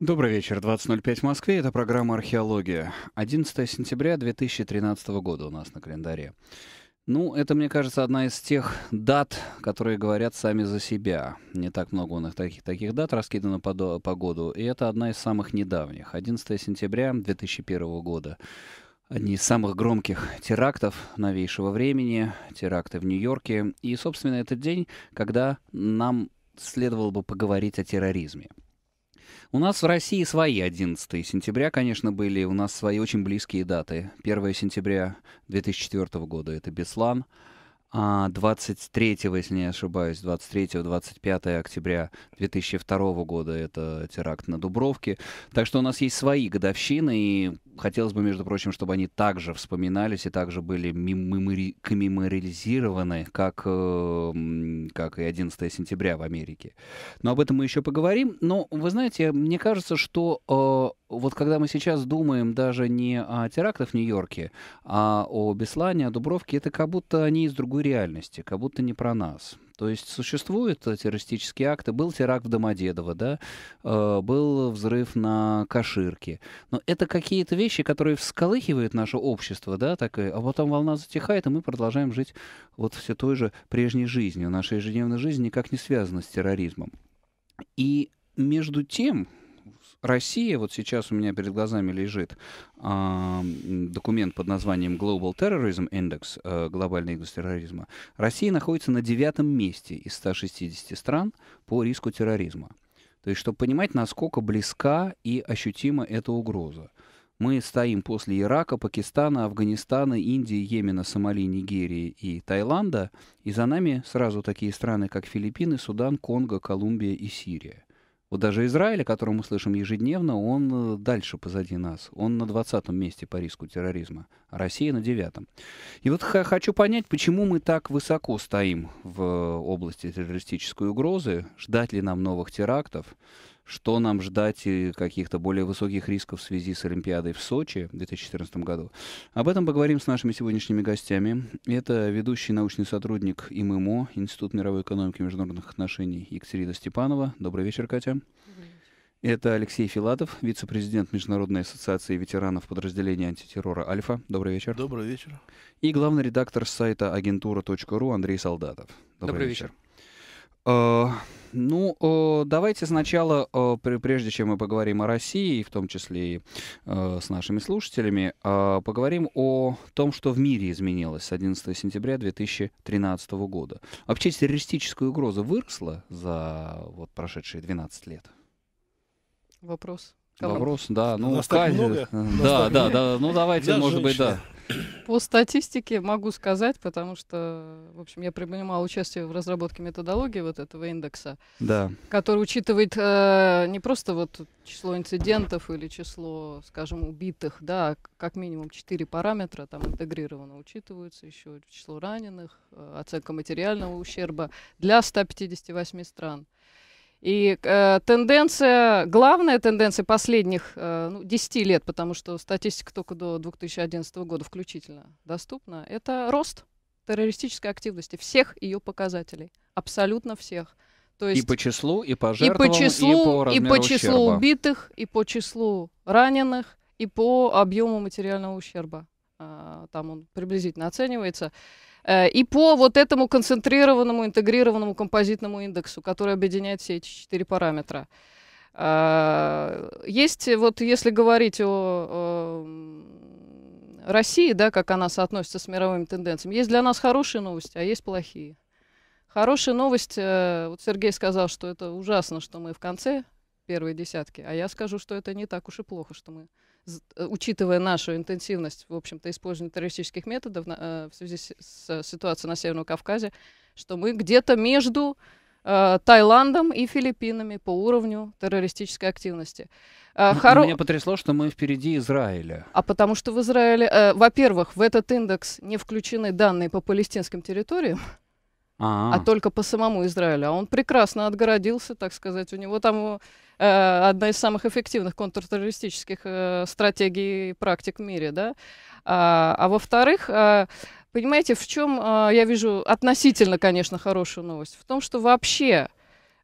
Добрый вечер, 20.05 в Москве, это программа «Археология». 11 сентября 2013 года у нас на календаре. Ну, это, мне кажется, одна из тех дат, которые говорят сами за себя. Не так много у нас таких, таких дат раскидано по, по году, и это одна из самых недавних. 11 сентября 2001 года. Одни из самых громких терактов новейшего времени, теракты в Нью-Йорке. И, собственно, этот день, когда нам следовало бы поговорить о терроризме. У нас в России свои 11 сентября, конечно, были. У нас свои очень близкие даты. 1 сентября 2004 года — это Беслан. 23, а, если не ошибаюсь, 23-25 октября 2002 года это теракт на Дубровке. Так что у нас есть свои годовщины, и хотелось бы, между прочим, чтобы они также вспоминались и также были мемори... как, э, как и 11 сентября в Америке. Но об этом мы еще поговорим. Но, вы знаете, мне кажется, что э, вот когда мы сейчас думаем даже не о терактах в Нью-Йорке, а о Беслане, о Дубровке, это как будто они из другой реальности, как будто не про нас. То есть существуют террористические акты. Был теракт в Домодедово, да, э, был взрыв на Каширке. Но это какие-то вещи, которые всколыхивают наше общество, да, такое. А потом волна затихает, и мы продолжаем жить вот все той же прежней жизнью. Наша ежедневная жизнь никак не связана с терроризмом. И между тем, Россия, вот сейчас у меня перед глазами лежит э, документ под названием Global Terrorism Index, э, глобальный индекс терроризма, Россия находится на девятом месте из 160 стран по риску терроризма. То есть, чтобы понимать, насколько близка и ощутима эта угроза. Мы стоим после Ирака, Пакистана, Афганистана, Индии, Йемена, Сомали, Нигерии и Таиланда, и за нами сразу такие страны, как Филиппины, Судан, Конго, Колумбия и Сирия. Вот даже Израиль, о котором мы слышим ежедневно, он э, дальше позади нас. Он на 20 месте по риску терроризма, а Россия на 9. И вот хочу понять, почему мы так высоко стоим в э, области террористической угрозы, ждать ли нам новых терактов, что нам ждать и э, каких-то более высоких рисков в связи с Олимпиадой в Сочи в 2014 году. Об этом поговорим с нашими сегодняшними гостями. Это ведущий научный сотрудник ИММО, Институт мировой экономики и международных отношений Екатерина Степанова. Добрый вечер, Катя. Это Алексей Филатов, вице-президент Международной ассоциации ветеранов подразделения антитеррора «Альфа». Добрый вечер. Добрый вечер. И главный редактор сайта агентура.ру Андрей Солдатов. Добрый, Добрый вечер. вечер. Uh, ну, uh, давайте сначала, э, прежде чем мы поговорим о России, в том числе и э, с нашими слушателями, э, поговорим о том, что в мире изменилось с 11 сентября 2013 года. Вообще террористическая угроза выросла за вот прошедшие 12 лет? Вопрос. Вопрос, да. Ну, Нас казнь. Много, да, да, много. да. Ну, давайте, Для может женщины. быть, да. По статистике могу сказать, потому что, в общем, я принимала участие в разработке методологии вот этого индекса, да. который учитывает э, не просто вот число инцидентов или число, скажем, убитых, да, а как минимум четыре параметра там интегрированно учитываются, еще число раненых, э, оценка материального ущерба для 158 стран. И э, тенденция, главная тенденция последних э, ну, 10 лет, потому что статистика только до 2011 года включительно доступна, это рост террористической активности, всех ее показателей, абсолютно всех. То есть, и по числу, и по жертвам, и по, числу, и по размеру И по числу ущерба. убитых, и по числу раненых, и по объему материального ущерба. А, там он приблизительно оценивается. Э, и по вот этому концентрированному, интегрированному композитному индексу, который объединяет все эти четыре параметра. Э, есть, вот если говорить о России, да, как она соотносится с мировыми тенденциями, есть для нас хорошие новости, а есть плохие. Хорошая новость, э, вот Сергей сказал, что это ужасно, что мы в конце первой десятки, а я скажу, что это не так уж и плохо, что мы Э, учитывая нашу интенсивность, в общем-то, использования террористических методов на, э, в связи с, с ситуацией на Северном Кавказе, что мы где-то между э, Таиландом и Филиппинами по уровню террористической активности. Э, хоро... Меня потрясло, что мы впереди Израиля. А потому что в Израиле, э, во-первых, в этот индекс не включены данные по палестинским территориям, а, -а. а только по самому Израилю. А он прекрасно отгородился, так сказать. У него там Э, одна из самых эффективных контртеррористических э, стратегий и практик в мире, да. А, а во-вторых, э, понимаете, в чем я вижу относительно, конечно, хорошую новость? В том, что вообще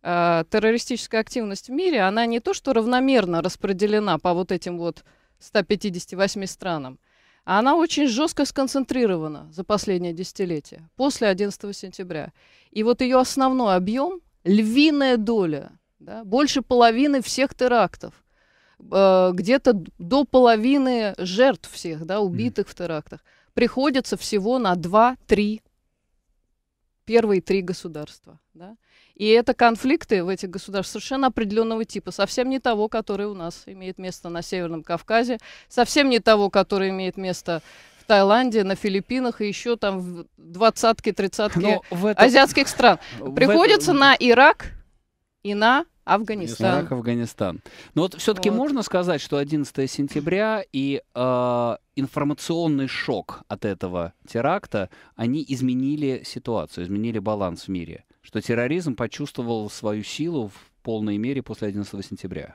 террористическая активность в мире, она не то, что равномерно распределена по вот этим вот 158 странам, а она очень жестко сконцентрирована за последнее десятилетие, после 11 сентября. И вот ее основной объем, львиная доля да? Больше половины всех терактов. Э, где-то до половины жертв всех, да, убитых mm. в терактах, приходится всего на 2-3 первые три государства. Да? И это конфликты в этих государствах совершенно определенного типа, совсем не того, который у нас имеет место на Северном Кавказе, совсем не того, который имеет место в Таиланде, на Филиппинах и еще там в двадцатке, тридцатке ну, азиатских стран. Приходится это... на Ирак и на Афганистан. Ирак, Афганистан. Но вот все-таки вот. можно сказать, что 11 сентября и э, информационный шок от этого теракта, они изменили ситуацию, изменили баланс в мире. Что терроризм почувствовал свою силу в полной мере после 11 сентября.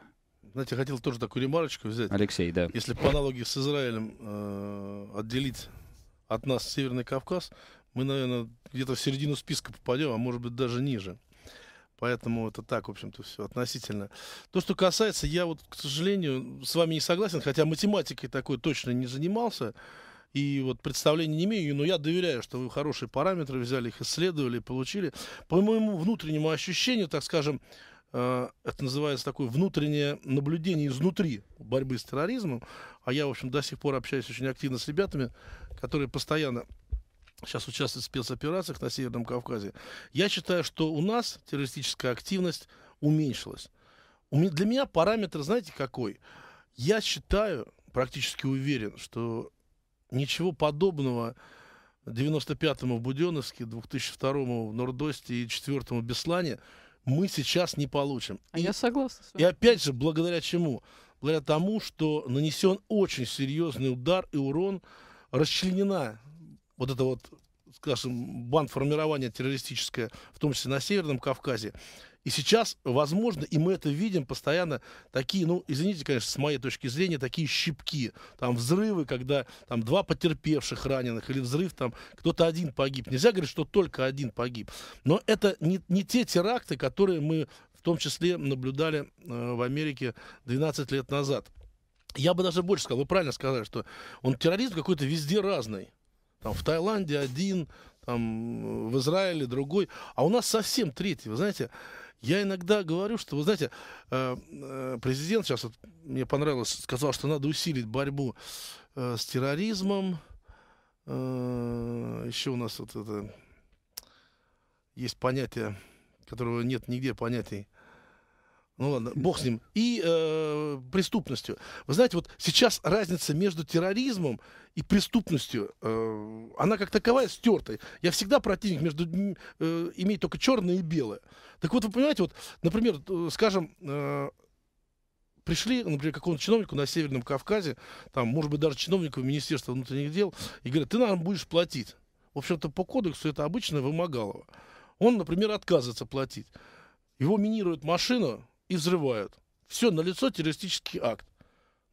Знаете, хотел тоже такую ремарочку взять. Алексей, да. Если по аналогии с Израилем э, отделить от нас Северный Кавказ, мы, наверное, где-то в середину списка попадем, а может быть даже ниже. Поэтому это так, в общем-то, все относительно. То, что касается, я вот, к сожалению, с вами не согласен, хотя математикой такой точно не занимался, и вот представления не имею, но я доверяю, что вы хорошие параметры взяли, их исследовали, получили. По моему внутреннему ощущению, так скажем, э, это называется такое внутреннее наблюдение изнутри борьбы с терроризмом. А я, в общем, до сих пор общаюсь очень активно с ребятами, которые постоянно сейчас участвует в спецоперациях на Северном Кавказе. Я считаю, что у нас террористическая активность уменьшилась. Для меня параметр, знаете, какой? Я считаю, практически уверен, что ничего подобного 95-му в Буденновске, 2002-му в Нордосте и 4-му в Беслане мы сейчас не получим. А и, я согласна с вами. И опять же, благодаря чему? Благодаря тому, что нанесен очень серьезный удар и урон расчленена вот это вот, скажем, бандформирование террористическое, в том числе на Северном Кавказе. И сейчас, возможно, и мы это видим постоянно, такие, ну, извините, конечно, с моей точки зрения, такие щипки, там, взрывы, когда там два потерпевших раненых, или взрыв, там, кто-то один погиб. Нельзя говорить, что только один погиб. Но это не, не те теракты, которые мы в том числе наблюдали э, в Америке 12 лет назад. Я бы даже больше сказал, вы правильно сказали, что он террорист какой-то везде разный. Там, в Таиланде один, там, в Израиле другой, а у нас совсем третий, вы знаете, я иногда говорю, что, вы знаете, э, э, президент сейчас, вот, мне понравилось, сказал, что надо усилить борьбу э, с терроризмом, еще у нас вот это, есть понятие, которого нет нигде понятий, ну ладно, бог с ним. И э, преступностью. Вы знаете, вот сейчас разница между терроризмом и преступностью, э, она как таковая стерта. Я всегда противник между э, иметь только черное и белое. Так вот, вы понимаете, вот, например, э, скажем, э, пришли, например, какому-то чиновнику на Северном Кавказе, там, может быть, даже чиновнику Министерства внутренних дел, и говорят, ты нам будешь платить. В общем-то, по кодексу это обычно вымогалово. Он, например, отказывается платить. Его минирует машина, и взрывают. Все, на лицо террористический акт.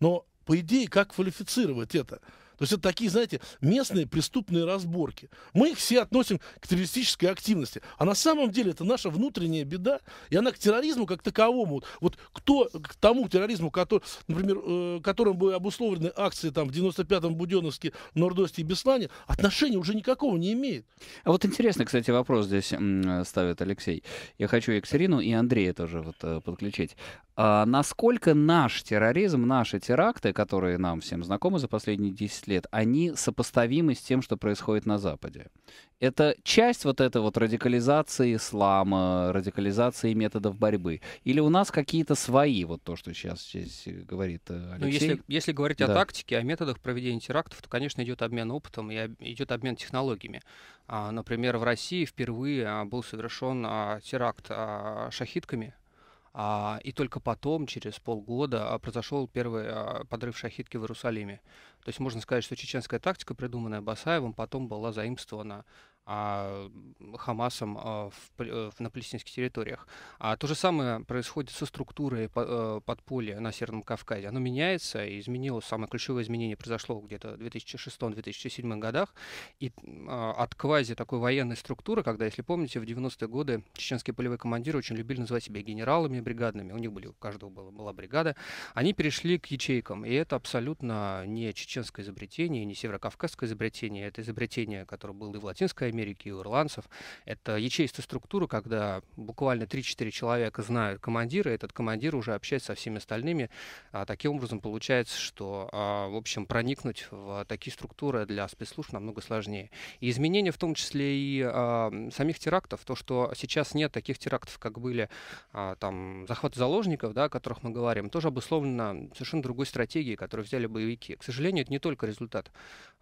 Но, по идее, как квалифицировать это? То есть это такие, знаете, местные преступные разборки. Мы их все относим к террористической активности. А на самом деле это наша внутренняя беда, и она к терроризму как таковому. Вот, вот кто к тому терроризму, который, например, э, которым бы обусловлены акции там, в 95-м Буденновске, Нордосте и Беслане, отношения уже никакого не имеет. А вот интересный, кстати, вопрос здесь ставит Алексей. Я хочу Екатерину и Андрея тоже вот э, подключить. А насколько наш терроризм, наши теракты, которые нам всем знакомы за последние 10 15 лет, они сопоставимы с тем, что происходит на Западе. Это часть вот этой вот радикализации ислама, радикализации методов борьбы? Или у нас какие-то свои, вот то, что сейчас здесь говорит э, ну, Алексей? Ну, если, если говорить да. о тактике, о методах проведения терактов, то, конечно, идет обмен опытом и идет обмен технологиями. А, например, в России впервые а, был совершен а, теракт шахидками, а, и только потом, через полгода, а, произошел первый а, подрыв шахидки в Иерусалиме. То есть можно сказать, что чеченская тактика, придуманная Басаевым, потом была заимствована а, Хамасом а, в, э, в, на палестинских территориях. А то же самое происходит со структурой по, а, подполья на Северном Кавказе. Оно меняется, и изменилось, самое ключевое изменение произошло где-то в 2006-2007 годах, и а, от квази такой военной структуры, когда, если помните, в 90-е годы чеченские полевые командиры очень любили называть себя генералами, бригадными, у них были, у каждого была, была бригада, они перешли к ячейкам, и это абсолютно не чеченское изобретение, не северокавказское изобретение, это изобретение, которое было и в Латинской Америки и у ирландцев. Это ячеистая структура, когда буквально 3-4 человека знают командира, и этот командир уже общается со всеми остальными. А, таким образом получается, что, а, в общем, проникнуть в такие структуры для спецслужб намного сложнее. И изменения в том числе и а, самих терактов, то, что сейчас нет таких терактов, как были а, там захват заложников, да, о которых мы говорим, тоже обусловлено совершенно другой стратегией, которую взяли боевики. К сожалению, это не только результат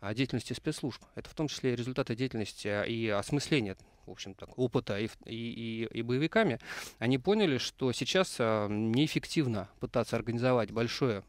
а, деятельности спецслужб, это в том числе и результаты деятельности Э, и осмысление в общем так, опыта и, и, и, боевиками, они поняли, что сейчас э, неэффективно пытаться организовать большое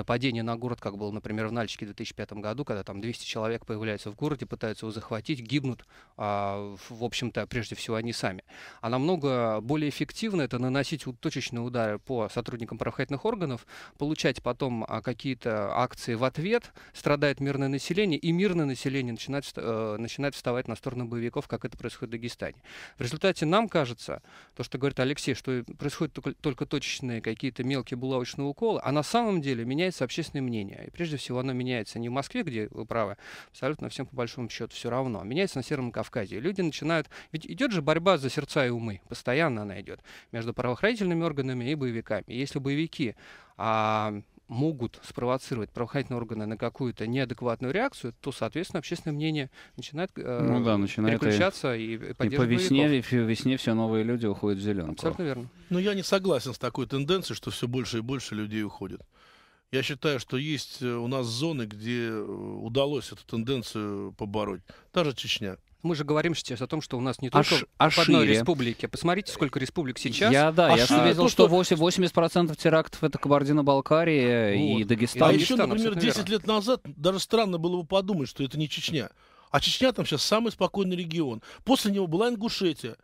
нападение на город, как было, например, в Нальчике в 2005 году, когда там 200 человек появляются в городе, пытаются его захватить, гибнут, а, в общем-то, прежде всего они сами. А намного более эффективно это наносить точечные удары по сотрудникам правоохранительных органов, получать потом а, какие-то акции в ответ, страдает мирное население, и мирное население начинает, э, начинает вставать на сторону боевиков, как это происходит в Дагестане. В результате нам кажется, то, что говорит Алексей, что происходят только, только точечные какие-то мелкие булавочные уколы, а на самом деле меняется меняется общественное мнение. И прежде всего оно меняется не в Москве, где вы правы, абсолютно всем по большому счету все равно, а меняется на Северном Кавказе. И люди начинают... Ведь идет же борьба за сердца и умы, постоянно она идет, между правоохранительными органами и боевиками. если боевики а, могут спровоцировать правоохранительные органы на какую-то неадекватную реакцию, то, соответственно, общественное мнение начинает, э, ну, да, начинает переключаться и, и, и по весне, и весне все новые люди уходят в зеленку. Абсолютно верно. Но ну, я не согласен с такой тенденцией, что все больше и больше людей уходит. Я считаю, что есть э, у нас зоны, где э, удалось эту тенденцию побороть. Та же Чечня. Мы же говорим сейчас о том, что у нас не только а в одной республике. Посмотрите, сколько республик сейчас. Я, да, а я заметил, что, что 80% терактов — это Кабардино-Балкария вот. и Дагестан. А еще, например, 10 лет назад даже странно было бы подумать, что это не Чечня. А Чечня там сейчас самый спокойный регион. После него была Ингушетия.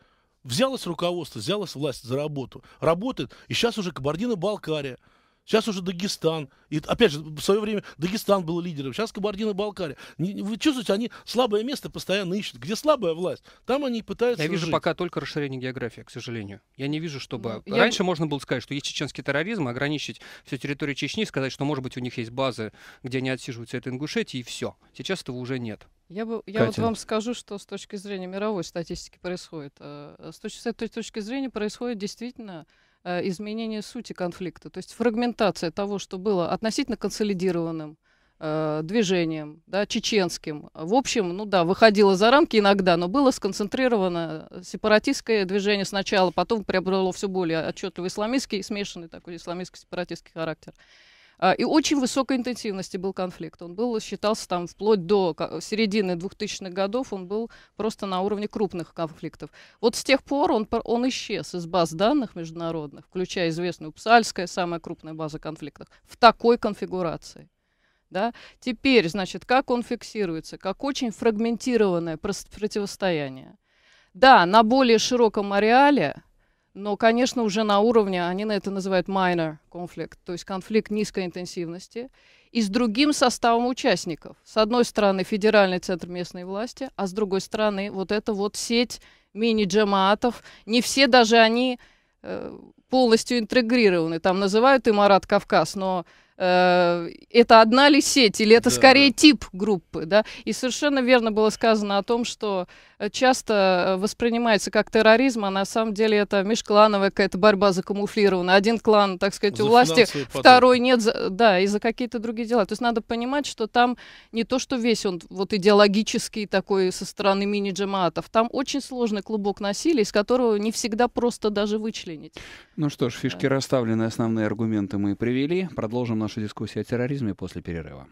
Взялось руководство, взялась власть за работу. Работает. И сейчас уже Кабардино-Балкария. Сейчас уже Дагестан. И, опять же, в свое время Дагестан был лидером. Сейчас Кабардино-Балкария. Вы чувствуете, они слабое место постоянно ищут. Где слабая власть, там они пытаются Я вижу жить. пока только расширение географии, к сожалению. Я не вижу, чтобы... Ну, Раньше можно было сказать, что есть чеченский терроризм, ограничить всю территорию Чечни, сказать, что, может быть, у них есть базы, где они отсиживаются, это Ингушетия, и все. Сейчас этого уже нет. Я, бы, я вот вам скажу, что с точки зрения мировой статистики происходит. Э, э, с точки, с точки зрения происходит действительно Э, изменение сути конфликта. То есть фрагментация того, что было относительно консолидированным, э, движением, да, чеченским. В общем, ну да, выходило за рамки иногда, но было сконцентрировано э, сепаратистское движение сначала, потом приобрело все более отчетливый исламистский, смешанный такой исламистско-сепаратистский характер. А, и очень высокой интенсивности был конфликт. Он был, считался там вплоть до середины 2000-х годов, он был просто на уровне крупных конфликтов. Вот с тех пор он, он исчез из баз данных международных, включая известную Псальская, самая крупная база конфликтов, в такой конфигурации. Да? Теперь, значит, как он фиксируется, как очень фрагментированное противостояние. Да, на более широком ареале но, конечно, уже на уровне, они на это называют minor конфликт, то есть конфликт низкой интенсивности, и с другим составом участников. С одной стороны, федеральный центр местной власти, а с другой стороны, вот эта вот сеть мини-джамаатов. Не все даже они э, полностью интегрированы. Там называют и Марат Кавказ, но э, это одна ли сеть, или это да, скорее да. тип группы. Да? И совершенно верно было сказано о том, что Э, часто э, воспринимается как терроризм, а на самом деле это межклановая какая-то борьба закамуфлирована. Один клан, так сказать, за у власти, второй нет, за, да, и за какие-то другие дела. То есть надо понимать, что там не то, что весь он вот идеологический такой со стороны мини-джамаатов, там очень сложный клубок насилия, из которого не всегда просто даже вычленить. Ну что ж, фишки да. расставлены, основные аргументы мы привели. Продолжим нашу дискуссию о терроризме после перерыва.